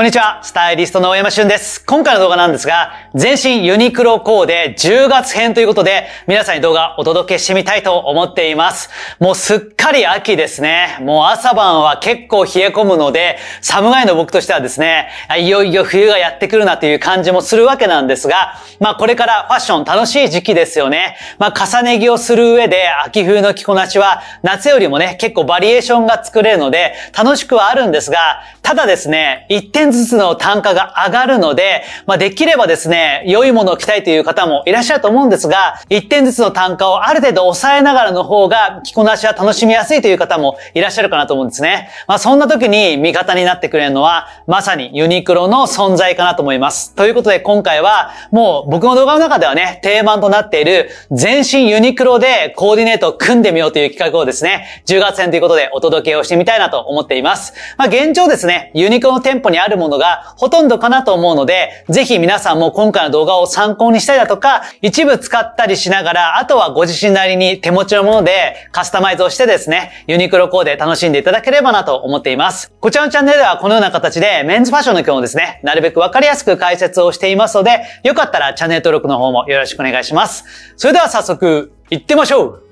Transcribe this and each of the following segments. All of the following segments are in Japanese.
こんにちは、スタイリストの大山俊です。今回の動画なんですが、全身ユニクロコーデ10月編ということで、皆さんに動画お届けしてみたいと思っています。もうすっかり秋ですね。もう朝晩は結構冷え込むので、寒がいの僕としてはですね、いよいよ冬がやってくるなという感じもするわけなんですが、まあこれからファッション楽しい時期ですよね。まあ重ね着をする上で、秋冬の着こなしは、夏よりもね、結構バリエーションが作れるので、楽しくはあるんですが、ただですね、一点ずつの単価が上がるので、まあ、できればですね、良いものを着たいという方もいらっしゃると思うんですが、1点ずつの単価をある程度抑えながらの方が、着こなしは楽しみやすいという方もいらっしゃるかなと思うんですね。まあ、そんな時に味方になってくれるのは、まさにユニクロの存在かなと思います。ということで今回は、もう僕の動画の中ではね、定番となっている、全身ユニクロでコーディネートを組んでみようという企画をですね、10月編ということでお届けをしてみたいなと思っています。まあ、現状ですね、ユニクロの店舗にあるものがほとんどかなと思うので、ぜひ皆さんも今回の動画を参考にしたりだとか、一部使ったりしながら、あとはご自身なりに手持ちのものでカスタマイズをしてですね、ユニクロコーデ楽しんでいただければなと思っています。こちらのチャンネルではこのような形でメンズファッションの今日もですね、なるべくわかりやすく解説をしていますので、よかったらチャンネル登録の方もよろしくお願いします。それでは早速、行ってみましょう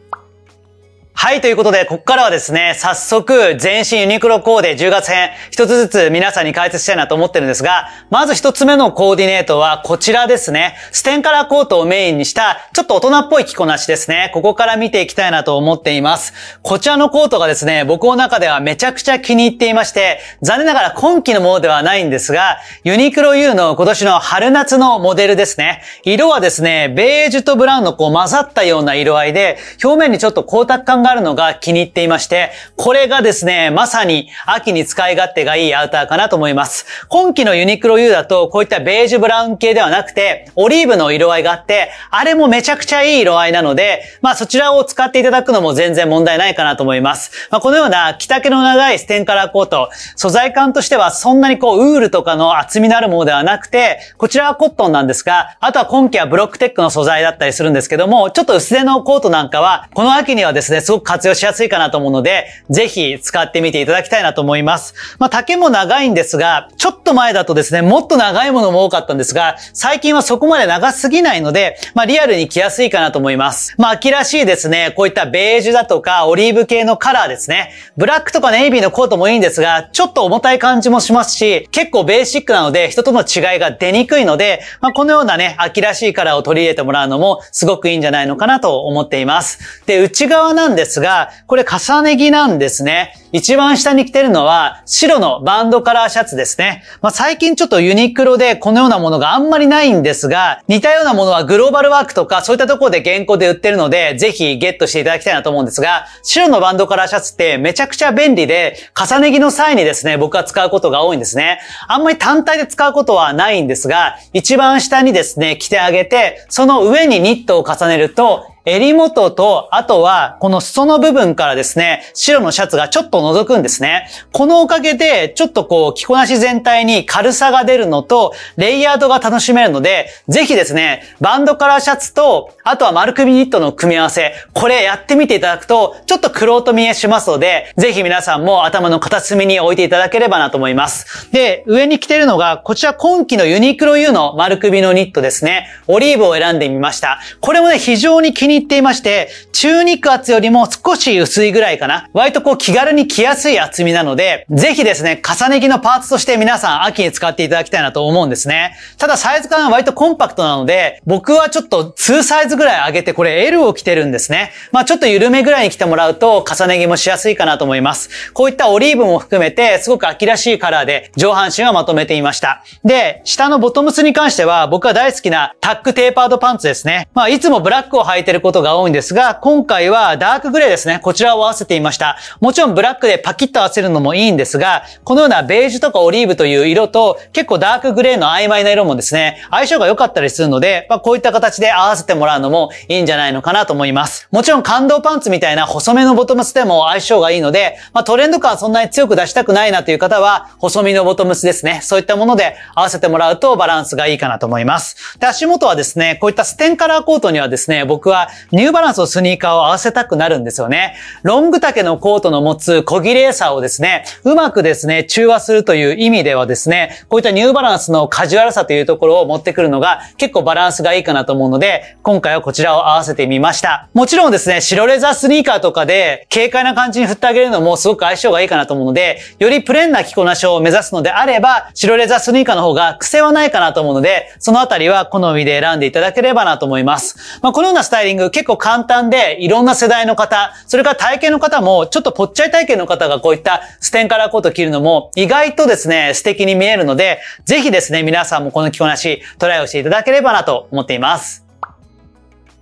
はい、ということで、ここからはですね、早速、全身ユニクロコーデ10月編、一つずつ皆さんに解説したいなと思ってるんですが、まず一つ目のコーディネートはこちらですね。ステンカラーコートをメインにした、ちょっと大人っぽい着こなしですね。ここから見ていきたいなと思っています。こちらのコートがですね、僕の中ではめちゃくちゃ気に入っていまして、残念ながら今季のものではないんですが、ユニクロ U の今年の春夏のモデルですね。色はですね、ベージュとブラウンのこう混ざったような色合いで、表面にちょっと光沢感ががあるのが気に入っていまして、これがですね、まさに秋に使い勝手がいいアウターかなと思います。今季のユニクロ U だと、こういったベージュブラウン系ではなくて、オリーブの色合いがあって、あれもめちゃくちゃいい色合いなので、まあそちらを使っていただくのも全然問題ないかなと思います。まあこのような着丈の長いステンカラーコート、素材感としてはそんなにこうウールとかの厚みのあるものではなくて、こちらはコットンなんですが、あとは今季はブロックテックの素材だったりするんですけども、ちょっと薄手のコートなんかは、この秋にはですね、すごく活用しやすいかなと思うので、ぜひ使ってみていただきたいなと思います。まあ、丈も長いんですが、ちょっと前だとですね、もっと長いものも多かったんですが、最近はそこまで長すぎないので、まあ、リアルに着やすいかなと思います。まあ、秋らしいですね、こういったベージュだとか、オリーブ系のカラーですね。ブラックとかネイビーのコートもいいんですが、ちょっと重たい感じもしますし、結構ベーシックなので、人との違いが出にくいので、まあ、このようなね、秋らしいカラーを取り入れてもらうのも、すごくいいんじゃないのかなと思っています。で、内側なんですですが、これ重ね着なんですね。一番下に着てるのは白のバンドカラーシャツですね。まあ、最近ちょっとユニクロでこのようなものがあんまりないんですが、似たようなものはグローバルワークとかそういったところで現行で売ってるので、ぜひゲットしていただきたいなと思うんですが、白のバンドカラーシャツってめちゃくちゃ便利で、重ね着の際にですね、僕は使うことが多いんですね。あんまり単体で使うことはないんですが、一番下にですね、着てあげて、その上にニットを重ねると、襟元と、あとは、この裾の部分からですね、白のシャツがちょっと覗くんですね。このおかげで、ちょっとこう、着こなし全体に軽さが出るのと、レイヤードが楽しめるので、ぜひですね、バンドカラーシャツと、あとは丸首ニットの組み合わせ、これやってみていただくと、ちょっとクロート見えしますので、ぜひ皆さんも頭の片隅に置いていただければなと思います。で、上に着てるのが、こちら今季のユニクロ U の丸首のニットですね。オリーブを選んでみました。これもね、非常に気ににっていまして、中肉厚よりも少し薄いぐらいかな。割とこう気軽に着やすい厚みなので、ぜひですね、重ね着のパーツとして皆さん秋に使っていただきたいなと思うんですね。ただサイズ感は割とコンパクトなので、僕はちょっと2サイズぐらい上げて、これ L を着てるんですね。まあちょっと緩めぐらいに着てもらうと重ね着もしやすいかなと思います。こういったオリーブも含めて、すごく秋らしいカラーで上半身はまとめていました。で、下のボトムスに関しては僕は大好きなタックテーパードパンツですね。まあいつもブラックを履いてることが多いんですが、今回はダークグレーですね。こちらを合わせてみました。もちろんブラックでパキッと合わせるのもいいんですが、このようなベージュとかオリーブという色と結構ダークグレーの曖昧な色もですね、相性が良かったりするので、まあ、こういった形で合わせてもらうのもいいんじゃないのかなと思います。もちろん感動パンツみたいな細めのボトムスでも相性がいいので、まあ、トレンド感そんなに強く出したくないなという方は、細身のボトムスですね。そういったもので合わせてもらうとバランスがいいかなと思います。で、足元はですね、こういったステンカラーコートにはですね、僕はニューバランスのスニーカーを合わせたくなるんですよね。ロング丈のコートの持つ小切れさをですね、うまくですね、中和するという意味ではですね、こういったニューバランスのカジュアルさというところを持ってくるのが結構バランスがいいかなと思うので、今回はこちらを合わせてみました。もちろんですね、白レザースニーカーとかで軽快な感じに振ってあげるのもすごく相性がいいかなと思うので、よりプレーンな着こなしを目指すのであれば、白レザースニーカーの方が癖はないかなと思うので、そのあたりは好みで選んでいただければなと思います。まあ、このようなスタイリンググ結構簡単でいろんな世代の方、それから体型の方もちょっとぽっちゃり体型の方がこういったステンカラーコート着るのも意外とですね、素敵に見えるので、ぜひですね、皆さんもこの着こなしトライをしていただければなと思っています。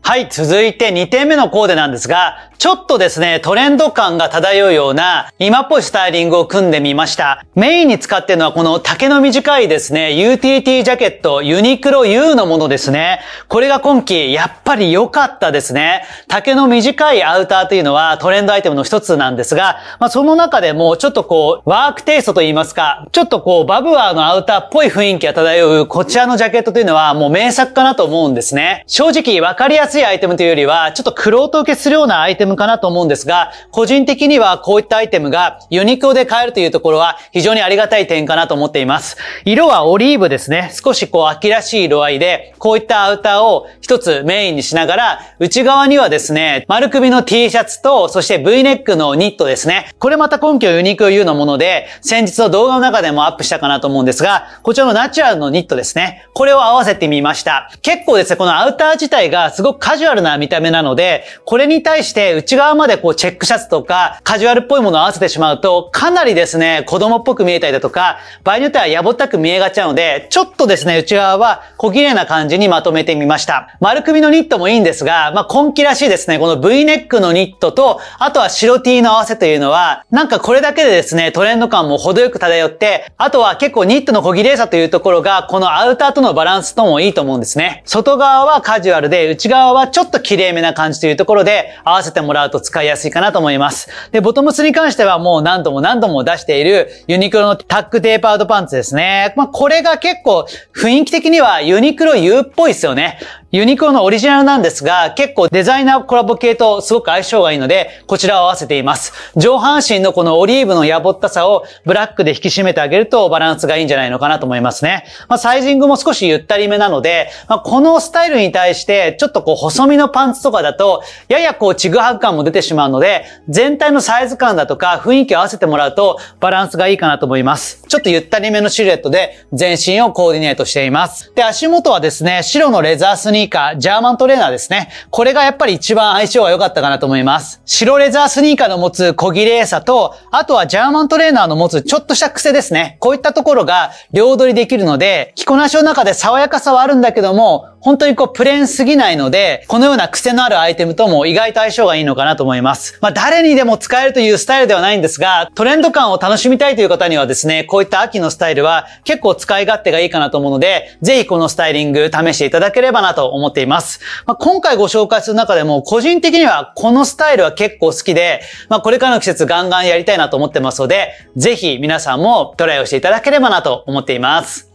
はい、続いて2点目のコーデなんですが、ちょっとですね、トレンド感が漂うような、今っぽいスタイリングを組んでみました。メインに使ってるのはこの丈の短いですね、UTT ジャケット、ユニクロ U のものですね。これが今季、やっぱり良かったですね。丈の短いアウターというのはトレンドアイテムの一つなんですが、まあその中でもちょっとこう、ワークテイストといいますか、ちょっとこう、バブアーのアウターっぽい雰囲気が漂う、こちらのジャケットというのはもう名作かなと思うんですね。正直、わかりやすいいアイテムというよりは、ちょっとクロート受けするようなアイテムかなと思うんですが、個人的にはこういったアイテムがユニクロで買えるというところは非常にありがたい点かなと思っています。色はオリーブですね。少しこう秋らしい色合いで、こういったアウターを一つメインにしながら、内側にはですね、丸首の T シャツと、そして V ネックのニットですね。これまた今季ユニクロ U のもので、先日の動画の中でもアップしたかなと思うんですが、こちらのナチュラルのニットですね。これを合わせてみました。結構ですね、このアウター自体がすごくカジュアルな見た目なので、これに対して内側までこうチェックシャツとかカジュアルっぽいものを合わせてしまうと、かなりですね、子供っぽく見えたりだとか、場合によってはやぼったく見えがちなので、ちょっとですね、内側は小綺麗な感じにまとめてみました。丸首のニットもいいんですが、まあ、今季らしいですね、この V ネックのニットと、あとは白 T の合わせというのは、なんかこれだけでですね、トレンド感も程よく漂って、あとは結構ニットの小綺麗さというところが、このアウターとのバランスともいいと思うんですね。外側はカジュアルで、内側側はちょっと綺麗めな感じというところで合わせてもらうと使いやすいかなと思います。で、ボトムスに関してはもう何度も何度も出しているユニクロのタックテーパードパンツですね。まあ、これが結構雰囲気的にはユニクロ U っぽいですよね。ユニクロのオリジナルなんですが、結構デザイナーコラボ系とすごく相性がいいので、こちらを合わせています。上半身のこのオリーブのやぼったさをブラックで引き締めてあげるとバランスがいいんじゃないのかなと思いますね。まあ、サイジングも少しゆったりめなので、まあ、このスタイルに対して、ちょっとこう細身のパンツとかだと、ややこうチグハグ感も出てしまうので、全体のサイズ感だとか雰囲気を合わせてもらうとバランスがいいかなと思います。ちょっとゆったりめのシルエットで全身をコーディネートしています。で、足元はですね、白のレザースにニーカー、ジャーマントレーナーですね。これがやっぱり一番相性が良かったかなと思います。白レザースニーカーの持つ小綺麗さと、あとはジャーマントレーナーの持つちょっとした癖ですね。こういったところが両取りできるので、着こなしの中で爽やかさはあるんだけども、本当にこうプレーンすぎないので、このような癖のあるアイテムとも意外と相性がいいのかなと思います。まあ誰にでも使えるというスタイルではないんですが、トレンド感を楽しみたいという方にはですね、こういった秋のスタイルは結構使い勝手がいいかなと思うので、ぜひこのスタイリング試していただければなと思っています。まあ、今回ご紹介する中でも個人的にはこのスタイルは結構好きで、まあこれからの季節ガンガンやりたいなと思ってますので、ぜひ皆さんもトライをしていただければなと思っています。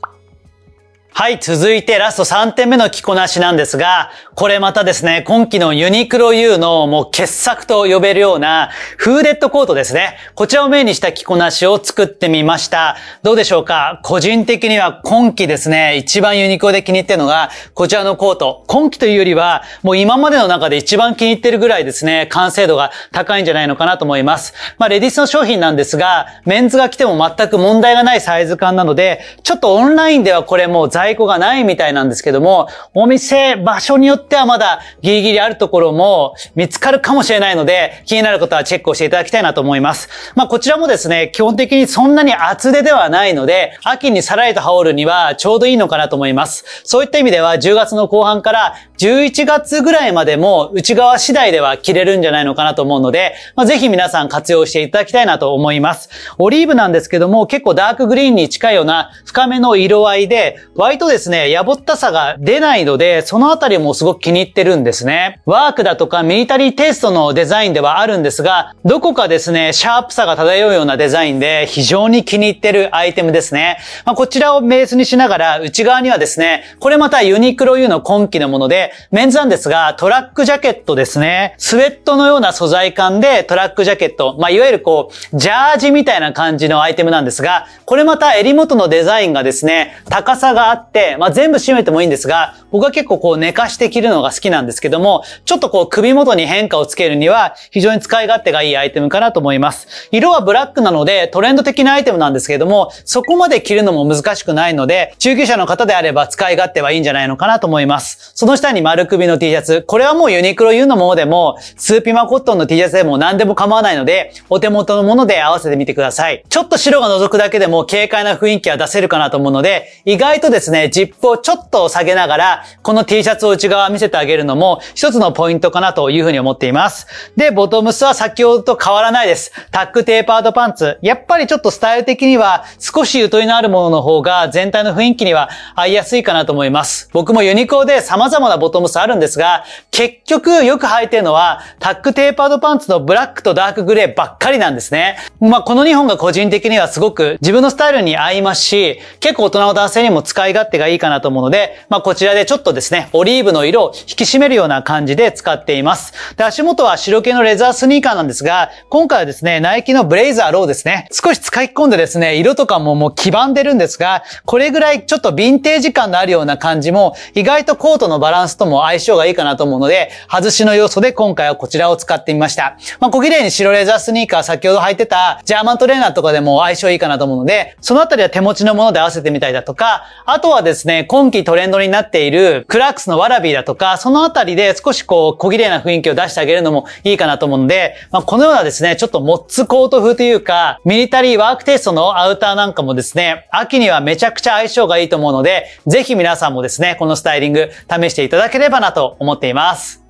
はい、続いてラスト3点目の着こなしなんですが、これまたですね、今季のユニクロ U のもう傑作と呼べるようなフーデッドコートですね。こちらをメインにした着こなしを作ってみました。どうでしょうか個人的には今季ですね、一番ユニクロで気に入ってるのが、こちらのコート。今季というよりは、もう今までの中で一番気に入ってるぐらいですね、完成度が高いんじゃないのかなと思います。まあ、レディースの商品なんですが、メンズが来ても全く問題がないサイズ感なので、ちょっとオンラインではこれもう在庫がないみたいなんですけども、お店、場所によってはまだギリギリあるところも見つかるかもしれないので、気になることはチェックをしていただきたいなと思います。まあ、こちらもですね、基本的にそんなに厚手ではないので、秋にさられた羽織るにはちょうどいいのかなと思います。そういった意味では、10月の後半から11月ぐらいまでも内側次第では切れるんじゃないのかなと思うので、まあ、ぜひ皆さん活用していただきたいなと思います。オリーブなんですけども、結構ダークグリーンに近いような深めの色合いで、割とですね、やぼったさが出ないので、そのあたりもすごく気に入ってるんですね。ワークだとかミリタリーテストのデザインではあるんですが、どこかですね、シャープさが漂うようなデザインで非常に気に入ってるアイテムですね。まあ、こちらをベースにしながら、内側にはですね、これまたユニクロ U の今季のもので、メンズなんですが、トラックジャケットですね。スウェットのような素材感でトラックジャケット、まあ、いわゆるこう、ジャージみたいな感じのアイテムなんですが、これまた襟元のデザインがですね、高さがあって、まあ、全部締めてもいいんですが、僕は結構こう寝かして着るのが好きなんですけども、ちょっとこう首元に変化をつけるには、非常に使い勝手がいいアイテムかなと思います。色はブラックなので、トレンド的なアイテムなんですけども、そこまで着るのも難しくないので、中級者の方であれば使い勝手はいいんじゃないのかなと思います。その下にに丸首の T シャツ。これはもうユニクロ U のものでも、スーピマコットンの T シャツでも何でも構わないので、お手元のもので合わせてみてください。ちょっと白が覗くだけでも軽快な雰囲気は出せるかなと思うので、意外とですね、ジップをちょっと下げながら、この T シャツを内側見せてあげるのも、一つのポイントかなというふうに思っています。で、ボトムスは先ほどと変わらないです。タックテーパードパンツ。やっぱりちょっとスタイル的には、少しゆとりのあるものの方が、全体の雰囲気には合いやすいかなと思います。僕もユニクロで様々なボトムスあるんですが、結局よく履いてるのは、タックテーパードパンツのブラックとダークグレーばっかりなんですね。まあ、この2本が個人的にはすごく自分のスタイルに合いますし、結構大人の男性にも使い勝手がいいかなと思うので、まあ、こちらでちょっとですね、オリーブの色を引き締めるような感じで使っています。で、足元は白系のレザースニーカーなんですが、今回はですね、ナイキのブレイザーローですね。少し使い込んでですね、色とかももう黄ばんでるんですが、これぐらいちょっとヴィンテージ感のあるような感じも、意外とコートのバランススとも相性がいいかなと思うので、外しの要素で今回はこちらを使ってみました。まあ、小綺麗に白レザースニーカー、先ほど履いてたジャーマントレーナーとかでも相性いいかなと思うので、そのあたりは手持ちのもので合わせてみたりだとか、あとはですね、今季トレンドになっているクラックスのワラビーだとか、そのあたりで少しこう、小綺麗な雰囲気を出してあげるのもいいかなと思うので、まあ、このようなですね、ちょっとモッツコート風というか、ミリタリーワークテイストのアウターなんかもですね、秋にはめちゃくちゃ相性がいいと思うので、ぜひ皆さんもですね、このスタイリング試していただただければなと思っています。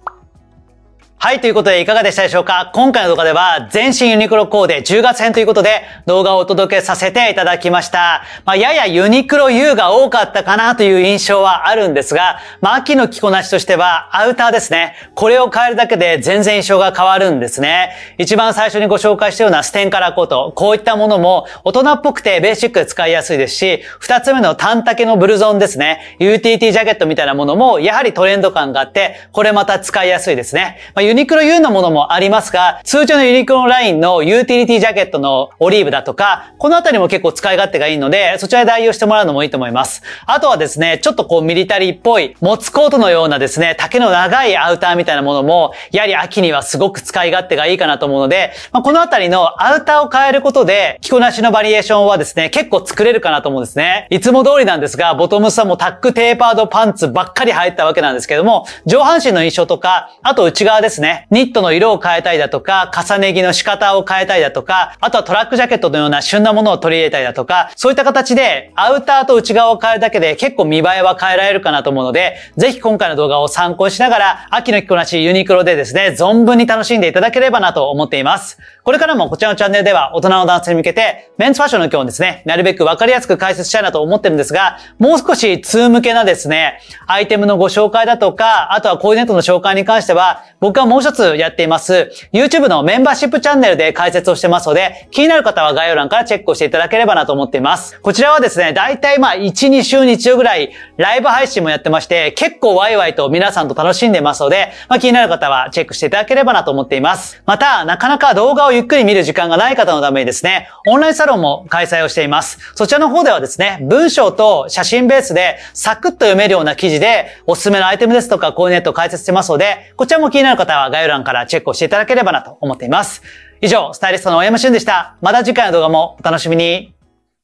はい、ということでいかがでしたでしょうか今回の動画では全身ユニクロコーデ10月編ということで動画をお届けさせていただきました。まあ、ややユニクロ U が多かったかなという印象はあるんですが、まあ、秋の着こなしとしてはアウターですね。これを変えるだけで全然印象が変わるんですね。一番最初にご紹介したようなステンカラーコート、こういったものも大人っぽくてベーシックで使いやすいですし、二つ目の短丈のブルゾンですね。UTT ジャケットみたいなものもやはりトレンド感があって、これまた使いやすいですね。まあユニクロ U のものもありますが、通常のユニクロラインのユーティリティジャケットのオリーブだとか、このあたりも結構使い勝手がいいので、そちらで代用してもらうのもいいと思います。あとはですね、ちょっとこうミリタリーっぽい、持つコートのようなですね、丈の長いアウターみたいなものも、やはり秋にはすごく使い勝手がいいかなと思うので、まあ、このあたりのアウターを変えることで、着こなしのバリエーションはですね、結構作れるかなと思うんですね。いつも通りなんですが、ボトムスはもうタックテーパードパンツばっかり入ったわけなんですけども、上半身の印象とか、あと内側ですね、ですね。ニットの色を変えたりだとか、重ね着の仕方を変えたりだとか、あとはトラックジャケットのような旬なものを取り入れたりだとか、そういった形でアウターと内側を変えるだけで結構見栄えは変えられるかなと思うので、ぜひ今回の動画を参考にしながら、秋の着こなしユニクロでですね、存分に楽しんでいただければなと思っています。これからもこちらのチャンネルでは大人の男性に向けて、メンズファッションの今日ですね、なるべくわかりやすく解説したいなと思ってるんですが、もう少し通向けなですね、アイテムのご紹介だとか、あとはコーディネートの紹介に関しては、僕はもう一つやっています、YouTube のメンバーシップチャンネルで解説をしてますので、気になる方は概要欄からチェックをしていただければなと思っています。こちらはですね、だいたいまあ、1、2週日曜ぐらい、ライブ配信もやってまして、結構ワイワイと皆さんと楽しんでますので、まあ、気になる方はチェックしていただければなと思っています。また、なかなか動画をゆっくり見る時間がない方のためにですね、オンラインサロンも開催をしています。そちらの方ではですね、文章と写真ベースで、サクッと読めるような記事で、おすすめのアイテムですとか、コーディネートを解説してますので、こちらも気になる方はは概要欄からチェックをしていただければなと思っています。以上、スタイリストの大山俊でした。また次回の動画もお楽しみに。